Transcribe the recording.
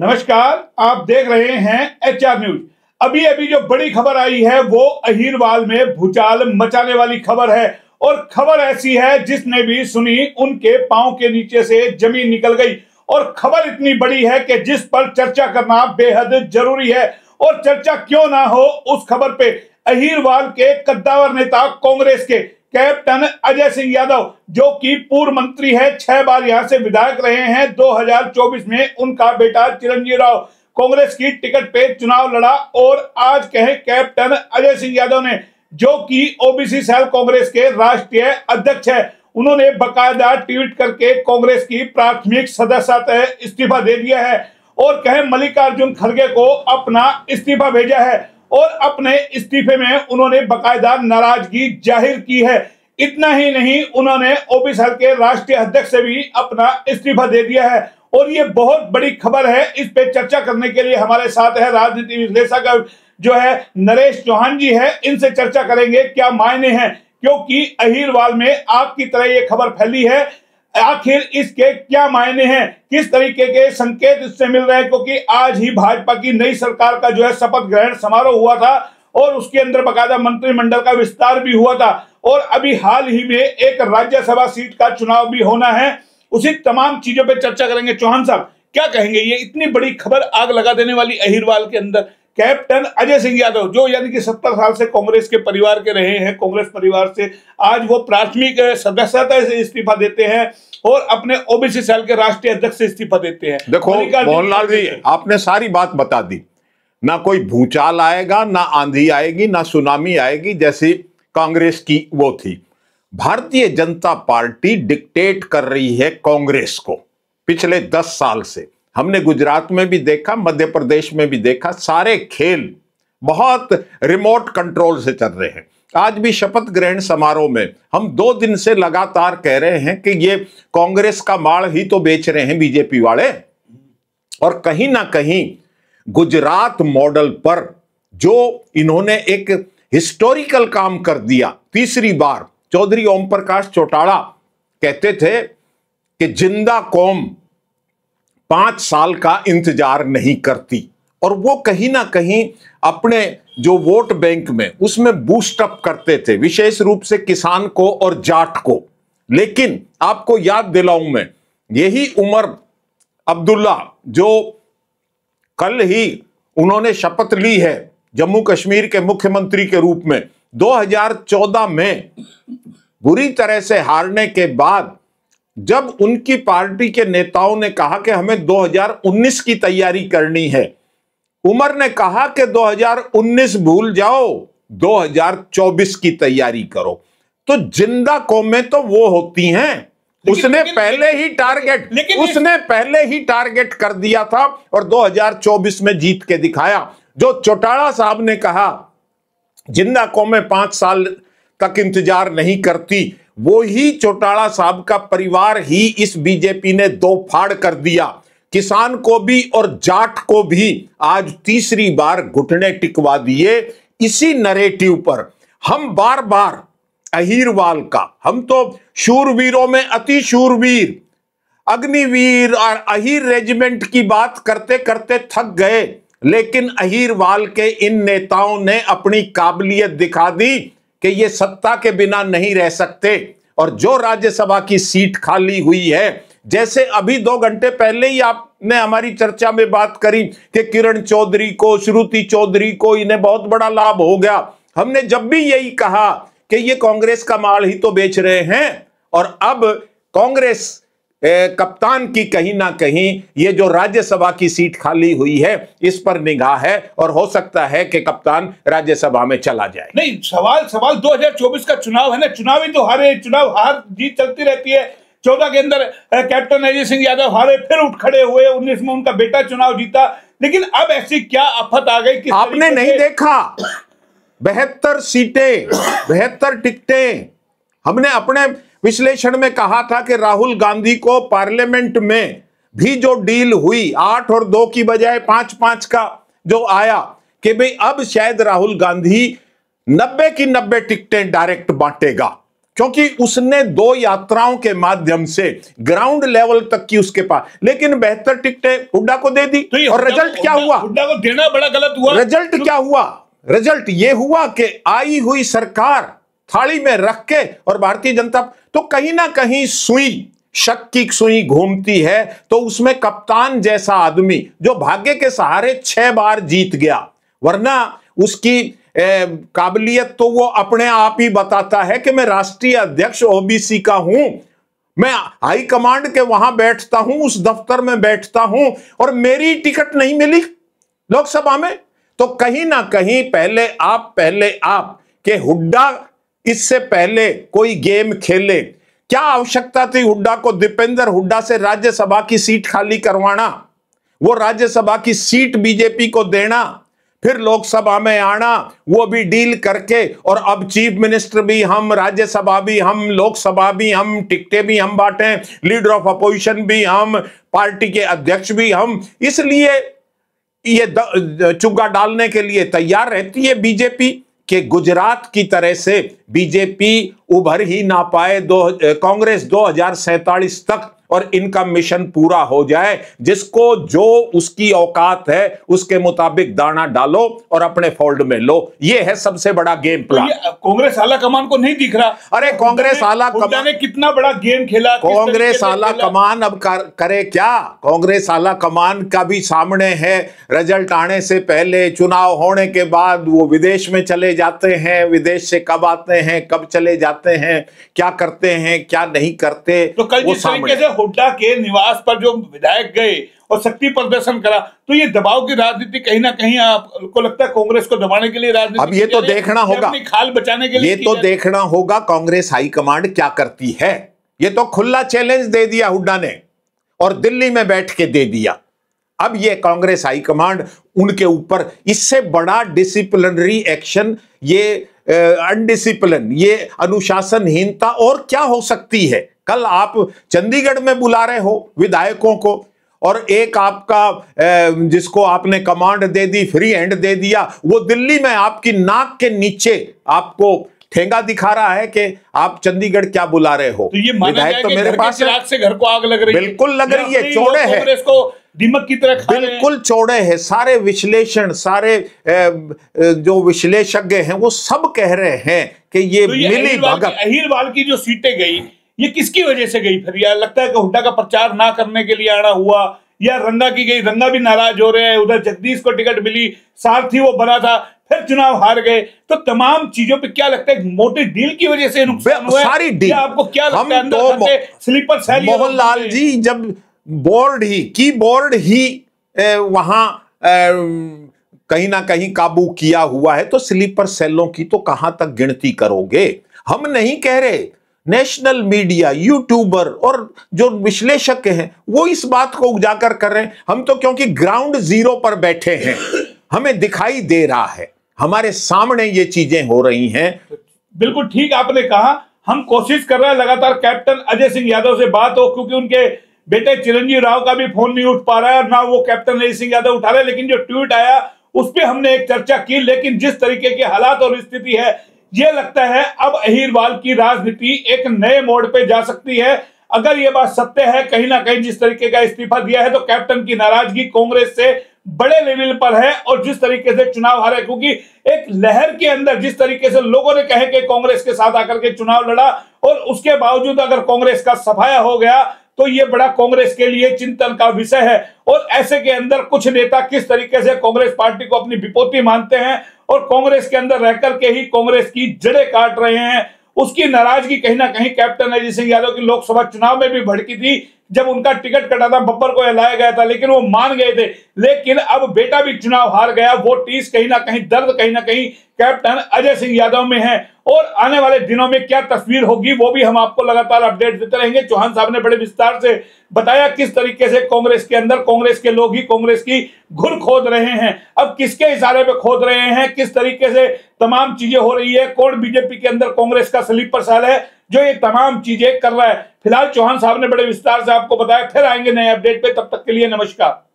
नमस्कार आप देख रहे हैं एच आर न्यूज अभी अभी जो बड़ी खबर आई है वो अहिरवाल में भूचाल मचाने वाली खबर है और खबर ऐसी है जिसने भी सुनी उनके पांव के नीचे से जमीन निकल गई और खबर इतनी बड़ी है कि जिस पर चर्चा करना बेहद जरूरी है और चर्चा क्यों ना हो उस खबर पे अहिरवाल के कद्दावर नेता कांग्रेस के कैप्टन अजय सिंह यादव जो कि पूर्व मंत्री है छह बार यहां से विधायक रहे हैं 2024 में उनका बेटा चिरंजीव राव कांग्रेस की टिकट पे चुनाव लड़ा और आज कहे कैप्टन अजय सिंह यादव ने जो कि ओबीसी सेल कांग्रेस के राष्ट्रीय अध्यक्ष है उन्होंने बकायदा ट्वीट करके कांग्रेस की प्राथमिक सदस्यता इस्तीफा दे दिया है और कहे मल्लिकार्जुन खड़गे को अपना इस्तीफा भेजा है और अपने इस्तीफे में उन्होंने बाकायदा नाराजगी जाहिर की है इतना ही नहीं उन्होंने हल के राष्ट्रीय अध्यक्ष से भी अपना इस्तीफा दे दिया है और ये बहुत बड़ी खबर है इस पे चर्चा करने के लिए हमारे साथ है राजनीति विश्लेषक जो है नरेश चौहान जी है इनसे चर्चा करेंगे क्या मायने हैं क्योंकि अहिरवाल में आपकी तरह ये खबर फैली है आखिर इसके क्या मायने हैं किस तरीके के संकेत इससे मिल रहे हैं क्योंकि आज ही भाजपा की नई सरकार का जो है शपथ ग्रहण समारोह हुआ था और उसके अंदर बकायदा मंत्रिमंडल का विस्तार भी हुआ था और अभी हाल ही में एक राज्यसभा सीट का चुनाव भी होना है उसी तमाम चीजों पर चर्चा करेंगे चौहान साहब क्या कहेंगे ये इतनी बड़ी खबर आग लगा देने वाली अहिरवाल के अंदर कैप्टन अजय सिंह यादव जो यानी कि सत्तर साल से कांग्रेस के परिवार के रहे हैं कांग्रेस परिवार से आज वो प्राथमिक सदस्यता से इस्तीफा देते हैं और अपने ओबीसी सेल के राष्ट्रीय अध्यक्ष से इस्तीफा देते हैं देखो मोहनलाल जी आपने सारी बात बता दी ना कोई भूचाल आएगा ना आंधी आएगी ना सुनामी आएगी जैसी कांग्रेस की वो थी भारतीय जनता पार्टी डिक्टेट कर रही है कांग्रेस को पिछले दस साल से हमने गुजरात में भी देखा मध्य प्रदेश में भी देखा सारे खेल बहुत रिमोट कंट्रोल से चल रहे हैं आज भी शपथ ग्रहण समारोह में हम दो दिन से लगातार कह रहे हैं कि ये कांग्रेस का माल ही तो बेच रहे हैं बीजेपी वाले और कहीं ना कहीं गुजरात मॉडल पर जो इन्होंने एक हिस्टोरिकल काम कर दिया तीसरी बार चौधरी ओम प्रकाश चौटाला कहते थे कि जिंदा कौम पांच साल का इंतजार नहीं करती और वो कहीं ना कहीं अपने जो वोट बैंक में उसमें बूस्टअप करते थे विशेष रूप से किसान को और जाट को लेकिन आपको याद दिलाऊं मैं यही उमर अब्दुल्ला जो कल ही उन्होंने शपथ ली है जम्मू कश्मीर के मुख्यमंत्री के रूप में 2014 में बुरी तरह से हारने के बाद जब उनकी पार्टी के नेताओं ने कहा कि हमें 2019 की तैयारी करनी है उमर ने कहा कि 2019 भूल जाओ 2024 की तैयारी करो तो जिंदा कौमें तो वो होती हैं उसने लेकिन, पहले लेकिन, ही टारगेट लेकिन, उसने पहले ही टारगेट कर दिया था और 2024 में जीत के दिखाया जो चौटाला साहब ने कहा जिंदा कौमें पांच साल तक इंतजार नहीं करती वो ही चौटाला साहब का परिवार ही इस बीजेपी ने दो फाड़ कर दिया किसान को भी और जाट को भी आज तीसरी बार घुटने टिकवा दिए इसी नरेटिव पर हम बार बार अहिरवाल का हम तो शूरवीरों में अति शूरवीर अग्निवीर और अहिर रेजिमेंट की बात करते करते थक गए लेकिन अहिरवाल के इन नेताओं ने अपनी काबिलियत दिखा दी कि ये सत्ता के बिना नहीं रह सकते और जो राज्यसभा की सीट खाली हुई है जैसे अभी दो घंटे पहले ही आपने हमारी चर्चा में बात करी कि किरण चौधरी को श्रुति चौधरी को इन्हें बहुत बड़ा लाभ हो गया हमने जब भी यही कहा कि ये कांग्रेस का माल ही तो बेच रहे हैं और अब कांग्रेस ए, कप्तान की कहीं ना कहीं ये जो राज्यसभा की सीट खाली हुई है इस पर निगाह है और हो सकता है कि कप्तान राज्यसभा में चला जाए नहीं सवाल सवाल 2024 का चुनाव है ना चुनाव ही तो हारे चुनाव हार जीत चलती रहती है चौदह के अंदर कैप्टन अजय सिंह यादव हारे फिर उठ खड़े हुए उन्नीस में उनका बेटा चुनाव जीता लेकिन अब ऐसी क्या आफत आ गई कि आपने नहीं देखा बेहतर सीटें बेहतर टिकटें हमने अपने विश्लेषण में कहा था कि राहुल गांधी को पार्लियामेंट में भी जो डील हुई आठ और दो की बजाय पांच पांच का जो आया कि भाई अब शायद राहुल गांधी नब्बे की नब्बे टिकटें डायरेक्ट बांटेगा क्योंकि उसने दो यात्राओं के माध्यम से ग्राउंड लेवल तक की उसके पास लेकिन बेहतर टिकटें हुड्डा को दे दी तो और रिजल्ट क्या हुआ हुड्डा को देना बड़ा गलत हुआ रिजल्ट क्या हुआ रिजल्ट ये हुआ कि आई हुई सरकार थाली में रख के और भारतीय जनता तो कहीं ना कहीं सुई शक की सुई घूमती है तो उसमें कप्तान जैसा आदमी जो भाग्य के सहारे छह बार जीत गया वरना उसकी काबिलियत तो वो अपने आप ही बताता है कि मैं राष्ट्रीय अध्यक्ष ओबीसी का हूं मैं हाई कमांड के वहां बैठता हूं उस दफ्तर में बैठता हूं और मेरी टिकट नहीं मिली लोकसभा में तो कहीं ना कहीं पहले आप पहले आप के हुड्डा इससे पहले कोई गेम खेले क्या आवश्यकता थी हुड्डा को दीपेंद्र हुड्डा से राज्यसभा की सीट खाली करवाना वो राज्यसभा की सीट बीजेपी को देना फिर लोकसभा में आना वो भी डील करके और अब चीफ मिनिस्टर भी हम राज्यसभा भी हम लोकसभा भी हम टिकटें भी हम बांटें लीडर ऑफ अपोजिशन भी हम पार्टी के अध्यक्ष भी हम इसलिए ये चुग्गा डालने के लिए तैयार रहती है बीजेपी कि गुजरात की तरह से बीजेपी उभर ही ना पाए दो कांग्रेस दो तक और इनका मिशन पूरा हो जाए जिसको जो उसकी औकात है उसके मुताबिक दाना डालो और अपने फोल्ड में लो ये है सबसे बड़ा गेम तो प्लान कांग्रेस आला कमान को नहीं दिख रहा अरे कांग्रेस आला कमान ने कितना बड़ा गेम खेला कांग्रेस आला कमान अब कर, करे क्या कांग्रेस आला कमान का भी सामने है रिजल्ट आने से पहले चुनाव होने के बाद वो विदेश में चले जाते हैं विदेश से कब आते हैं कब चले जाते हैं क्या करते हैं क्या नहीं करते तो कल वो सामने हुड्डा के निवास पर जो विधायक गए और शक्ति प्रदर्शन करा तो ये दबाव की राजनीति कहीं ना कहीं आपको लगता है कांग्रेस को दबाने के लिए राजनीति अब ये तो देखना होगा खाल बचाने के लिए ये तो देखना होगा कांग्रेस हाईकमांड क्या करती है ये तो खुला चैलेंज दे दिया हुड्डा ने और दिल्ली में बैठ के दे दिया अब ये कांग्रेस हाईकमांड उनके ऊपर इससे बड़ा डिसिप्लिनरी एक्शन ये अनडिसिप्लिन ये अनुशासनहीनता और क्या हो सकती है कल आप चंडीगढ़ में बुला रहे हो विधायकों को और एक आपका जिसको आपने कमांड दे दी फ्री हैंड दे दिया वो दिल्ली में आपकी नाक के नीचे आपको ठेंगा दिखा रहा है कि आप चंडीगढ़ क्या बुला रहे हो तो ये विधायक तो मेरे पास रात से घर को आग लग रही बिल्कुल लग रही है चौड़े है दिमक की तरह बिल्कुल चौड़े हैं सारे विश्लेषण सारे जो विश्लेषज्ञ हैं वो सब कह रहे हैं कि ये तो ये मिली भगत अहिरवाल की जो सीटें गई ये किसकी वजह से गई फिर यार लगता है कि हुड्डा का प्रचार ना करने के लिए आना हुआ या रंगा की गई रंगा भी नाराज हो रहे हैं उधर जगदीश को टिकट मिली सारथी वो बना था फिर चुनाव हार गए तो तमाम चीजों पे क्या लगता है मोटी डील की वजह से नुकसान हुआ सारी डील आपको क्या लगता है अंदर स्लीपर तो सेल मोहनलाल जी जब बोर्ड ही की बोर्ड ही वहां कहीं ना कहीं काबू किया हुआ है तो स्लीपर सेलों की तो कहां तक गिनती करोगे हम नहीं कह रहे नेशनल मीडिया यूट्यूबर और जो विश्लेषक हैं वो इस बात को उजागर कर रहे हैं हम तो क्योंकि ग्राउंड जीरो पर बैठे हैं हमें दिखाई दे रहा है हमारे सामने ये चीजें हो रही हैं बिल्कुल ठीक आपने कहा हम कोशिश कर रहे हैं लगातार कैप्टन अजय सिंह यादव से बात हो क्योंकि उनके बेटे चिरंजीव राव का भी फोन नहीं उठ पा रहा है और ना वो कैप्टन अजय सिंह यादव उठा रहे लेकिन जो ट्वीट आया उस पर हमने एक चर्चा की लेकिन जिस तरीके के हालात और स्थिति है ये लगता है अब अहिरवाल की राजनीति एक नए मोड़ पे जा सकती है अगर ये बात सत्य है कहीं ना कहीं जिस तरीके का इस्तीफा दिया है तो कैप्टन की नाराजगी कांग्रेस से बड़े लेवल पर है और जिस तरीके से चुनाव हारे क्योंकि एक लहर के अंदर जिस तरीके से लोगों ने कहे कि कांग्रेस के साथ आकर के चुनाव लड़ा और उसके बावजूद अगर कांग्रेस का सफाया हो गया तो ये बड़ा कांग्रेस के लिए चिंतन का विषय है और ऐसे के अंदर कुछ नेता किस तरीके से कांग्रेस पार्टी को अपनी विपोती मानते हैं और कांग्रेस के अंदर रहकर के ही कांग्रेस की जड़े काट रहे हैं उसकी नाराजगी कहीं ना कहीं कैप्टन अजय सिंह यादव की लोकसभा चुनाव में भी भड़की थी जब उनका टिकट कटा था बब्बर को लाया गया था लेकिन वो मान गए थे लेकिन अब बेटा भी चुनाव हार गया वो टीस कहीं ना कहीं दर्द कहीं ना कहीं कैप्टन अजय सिंह यादव में है और आने वाले दिनों में क्या तस्वीर होगी वो भी हम आपको लगातार अपडेट देते रहेंगे चौहान साहब ने बड़े विस्तार से बताया किस तरीके से कांग्रेस के अंदर कांग्रेस के लोग ही कांग्रेस की घुर खोद रहे हैं अब किसके इशारे पे खोद रहे हैं किस तरीके से तमाम चीजें हो रही है कौन बीजेपी के अंदर कांग्रेस का स्लीपर साल है जो ये तमाम चीजें कर रहा है फिलहाल चौहान साहब ने बड़े विस्तार से आपको बताया फिर आएंगे नए अपडेट पे तब तक के लिए नमस्कार